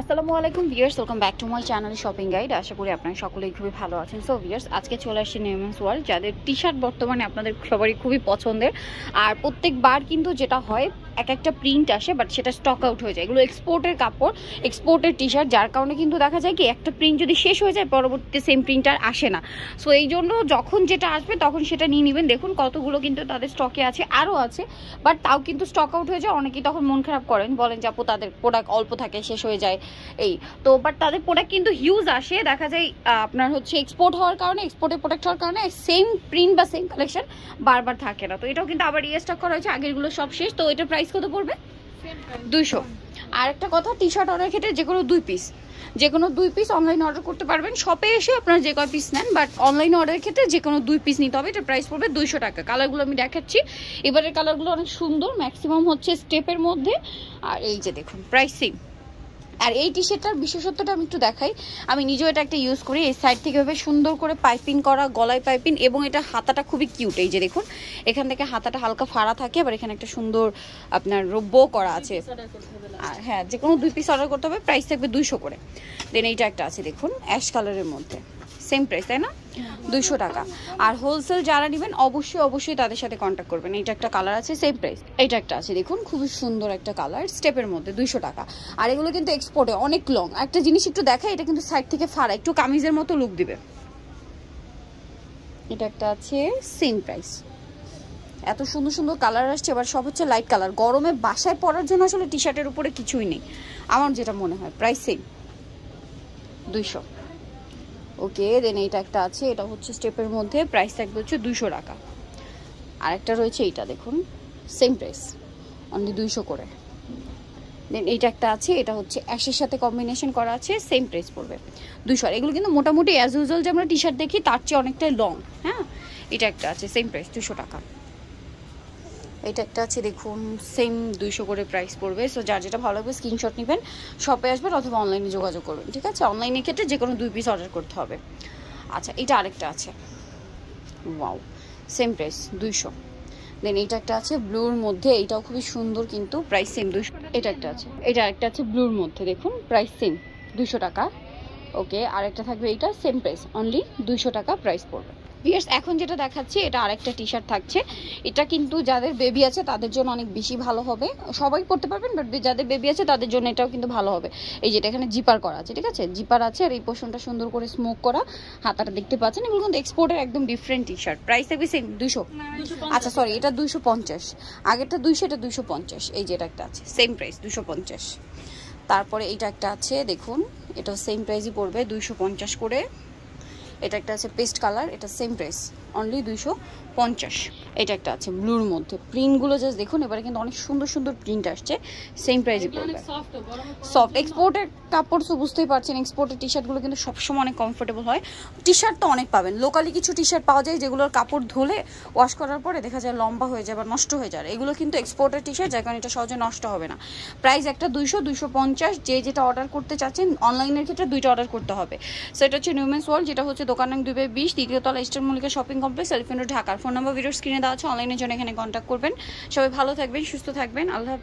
আসসালামু আলাইকুম viewers welcome back to my channel shopping guide আশা করি আপনারা সকলেই খুবই ভালো আছেন সো ভিয়ার্স আজকে চলে আসছে নেমেন্স ওয়ার্ল্ড যাদের টি শার্ট বর্তমানে আপনাদের সবারই খুবই পছন্দের আর প্রত্যেকবার কিন্তু যেটা হয় এক একটা প্রিন্ট আসে বাট সেটা স্টক আউট হয়ে যায় এগুলো এক্সপোর্টের কাপড় এক্সপোর্টের টি শার্ট যার কারণে কিন্তু দেখা যায় কি একটা প্রিন্ট যদি শেষ হয়ে যায় পরবর্তীতে সেম প্রিন্ট আর আসে না সো এই জন্য যখন যেটা আসবে তখন সেটা নিয়ে নেবেন দেখুন কতগুলো কিন্তু তাদের স্টকে আছে আরও আছে বাট তাও কিন্তু স্টক আউট হয়ে যায় অনেকেই তখন মন খারাপ করেন বলেন যে আপু তাদের প্রোডাক্ট অল্প থাকে শেষ হয়ে যায় এই তো বাট তাদের প্রোডাক্ট কিন্তু হিউজ আসে দেখা যায় আপনার হচ্ছে এক্সপোর্ট হওয়ার কারণে এক্সপোর্টে প্রোডাক্ট হওয়ার কারণে সেম প্রিন্ট বা সেম কালেকশন বারবার থাকে না তো এটাও কিন্তু আবার রিস্টক করা হয়েছে আগেরগুলো সব শেষ তো এটার প্রাইস কত পড়বে দুইশো আর একটা কথা টি শার্ট অর্ডার ক্ষেত্রে যে কোনো দুই পিস যে কোনো দুই পিস অনলাইন অর্ডার করতে পারবেন শপে এসে আপনার যে কয় পিস নেন বাট অনলাইন অর্ডারের ক্ষেত্রে যে কোনো দুই পিস নিতে হবে এটার প্রাইস পড়বে দুইশো টাকা কালারগুলো আমি দেখাচ্ছি এবারের কালারগুলো অনেক সুন্দর ম্যাক্সিমাম হচ্ছে স্টেপের মধ্যে আর এই যে দেখুন প্রাইস সেম আর এই টি শার্টটার বিশেষত্বটা আমি একটু দেখাই আমি নিজেও এটা একটা ইউজ করি এই সাইড থেকে ভাবে সুন্দর করে পাইপিং করা গলায় পাইপিং এবং এটা হাতাটা খুবই কিউট এই যে দেখুন এখান থেকে হাতাটা হালকা ফাড়া থাকে আবার এখানে একটা সুন্দর আপনার রব্বো করা আছে হ্যাঁ যে কোনো দুই পিস অর্ডার করতে হবে প্রাইস হ্যাঁ, থাকবে দুইশো করে দেন এইটা একটা আছে দেখুন অ্যাশ কালারের মধ্যে সেম প্রাইস তাই না দুইশো টাকা আর হোলসেল যারা নেবেন অবশ্যই অবশ্যই তাদের সাথে কন্ট্যাক্ট করবেন এটা একটা কালার আছে সেম প্রাইস এটা একটা আছে দেখুন খুবই সুন্দর একটা কালার স্টেপের মধ্যে দুইশো টাকা আর এগুলো কিন্তু এক্সপোর্টে অনেক লং একটা জিনিস একটু দেখা এটা কিন্তু সাইড থেকে ফাড়া একটু কামিজের মতো লুক দিবে এটা একটা আছে সেম প্রাইস এত সুন্দর সুন্দর কালার আসছে এবার সব হচ্ছে লাইট কালার গরমে বাসায় পরার জন্য আসলে টি শার্টের উপরে কিছুই নেই আমার যেটা মনে হয় প্রায় সেম দুইশো ওকে দেন এইটা একটা আছে এটা হচ্ছে স্টেপের মধ্যে প্রাইস থাকবে হচ্ছে দুশো টাকা আর একটা রয়েছে এইটা দেখুন সেম প্রাইস অনলি দুইশো করে দেন এইটা একটা আছে এটা হচ্ছে অ্যাশের সাথে কম্বিনেশন করা আছে সেম প্রাইস পড়বে দুশো আর এগুলো কিন্তু মোটামুটি অ্যাজ ইউজুয়াল যে আমরা টি শার্ট দেখি তার চেয়ে অনেকটাই লং হ্যাঁ এটা একটা আছে সেম প্রাইস দুশো টাকা এটা একটা আছে দেখুন সেম দুইশো করে প্রাইস পড়বে সো যার যেটা ভালো লাগবে স্ক্রিনশট নেবেন শপে আসবেন অথবা অনলাইনে যোগাযোগ করবেন ঠিক আছে অনলাইনের ক্ষেত্রে যে কোনো দুই পিস অর্ডার করতে হবে আচ্ছা এটা আরেকটা আছে ওয়াও সেম প্রাইস দুইশো দেন এটা একটা আছে ব্লুর মধ্যে এটাও খুবই সুন্দর কিন্তু প্রাইস সেম দুইশো এটা একটা আছে এটা আরেকটা আছে ব্লুর মধ্যে দেখুন প্রাইস সেম দুশো টাকা ওকে আরেকটা থাকবে এইটা সেম প্রাইস অনলি দুইশো টাকা প্রাইস পড়বে ভিয়ার্স এখন যেটা দেখাচ্ছি এটা আরেকটা টি শার্ট থাকছে এটা কিন্তু যাদের বেবি আছে তাদের জন্য অনেক বেশি ভালো হবে সবাই করতে পারবেন বাট যাদের বেবি আছে তাদের জন্য এটাও কিন্তু ভালো হবে এই যেটা এখানে জিপার করা আছে ঠিক আছে জিপার আছে আর এই পোষণটা সুন্দর করে স্মোক করা হাতাটা দেখতে পাচ্ছেন এগুলো কিন্তু এক্সপোর্টের একদম ডিফারেন্ট টি শার্ট প্রাইস থাকবে সেম দুশো আচ্ছা সরি এটা দুশো পঞ্চাশ আগেরটা দুইশো এটা দুশো পঞ্চাশ এই যেটা একটা আছে সেম প্রাইস দুশো পঞ্চাশ তারপরে এটা একটা আছে দেখুন এটা সেম প্রাইসই পড়বে দুইশো পঞ্চাশ করে এটা একটা আছে পেস্ট কালার এটা সেম প্রাইস অনলি দুইশো পঞ্চাশ এটা একটা আছে ব্লুর মধ্যে প্রিন্টগুলো জাস্ট দেখুন এবারে কিন্তু অনেক সুন্দর সুন্দর প্রিন্ট আসছে সেম প্রাইসে পড়বে সফট এক্সপোর্টের কাপড় তো বুঝতেই পারছেন এক্সপোর্টের টি শার্টগুলো কিন্তু সবসময় অনেক কমফোর্টেবল হয় টি শার্ট তো অনেক পাবেন লোকালি কিছু টি শার্ট পাওয়া যায় যেগুলোর কাপড় ধুলে ওয়াশ করার পরে দেখা যায় লম্বা হয়ে যায় বা নষ্ট হয়ে যায় এগুলো কিন্তু এক্সপোর্টের টি শার্ট যার কারণে এটা সহজে নষ্ট হবে না প্রাইস একটা দুইশো দুইশো পঞ্চাশ যে যেটা অর্ডার করতে চাচ্ছেন অনলাইনের ক্ষেত্রে দুইটা অর্ডার করতে হবে সেটা হচ্ছে নিউমেন্স ওয়ার্ল্ড যেটা হচ্ছে দোকান নাম দুবে বিশ দ্বিতীয় তলা Eastern Mallika shopping complex elephant ঢাকার ফোন নাম্বার ভিডিও স্ক্রিনে দেওয়া আছে অনলাইনের জন্য এখানে কন্ট্যাক্ট করবেন সবাই ভালো থাকবেন সুস্থ থাকবেন আল্লাহ